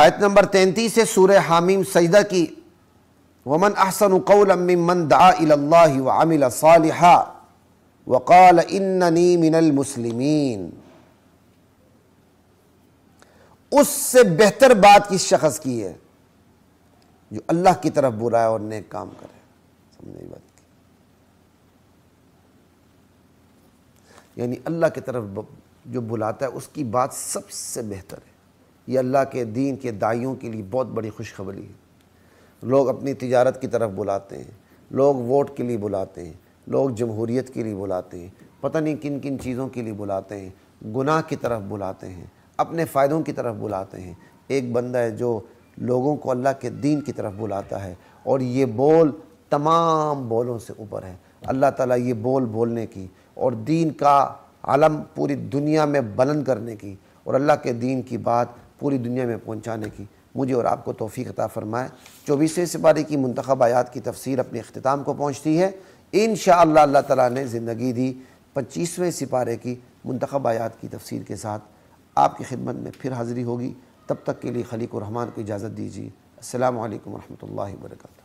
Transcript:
آیت نمبر تینتی سے سورہ حامیم سجدہ کی وَمَنْ أَحْسَنُ قَوْلًا مِّمْ مَنْ دَعَا إِلَى اللَّهِ وَعَمِلَ صَالِحًا وَقَالَ إِنَّنِي مِنَ الْمُسْلِمِينَ اس سے بہتر بات کس شخص کی ہے جو اللہ کی طرف برا ہے اور نیک کام کرے سمجھے بات کی یعنی اللہ کی طرف جو بلاتا ہے اس کی بات سب سے بہتر ہے یہ اللہ کے دین کے دائیوں کے لیے بہت بڑی خوشخبری ہے لوگ اپنی تجارت کی طرف بلاتے ہیں لوگ ووٹ کے لیے بلاتے ہیں لوگ جمہوریت کے لیے بلاتے ہیں پتہ نہیں کن کن چیزوں کے لیے بلاتے ہیں گناہ کی طرف بلاتے ہیں اپنے فائدوں کی طرف بلاتے ہیں ایک بندہ ہے جو لوگوں کو اللہ کے دین کی طرف بلاتا ہے اور یہ بول تمام بولوں سے اوپر ہے اللہ تعالیٰ یہ بول بولنے کی اور دین کا عالم پوری دنیا میں بلند کرنے کی اور اللہ کے دین کی بات پوری دنیا میں پہنچانے کی مجھے اور آپ کو توفیق عطا فرمائے چوبیسویں سپارے کی منتخب آیات کی تفسیر اپنے اختتام کو پہنچتی ہے انشاءاللہ اللہ اللہ تعالیٰ نے زندگی دی پچیسویں سپارے کی منتخب آیات کی تفسیر کے ساتھ آپ کی خدمت میں پھر حاضری ہوگی تب تک کے لیے خلیق و رحمان کو اجازت دیجیے السلام علیکم ورحمۃ اللہ وبرکاتہ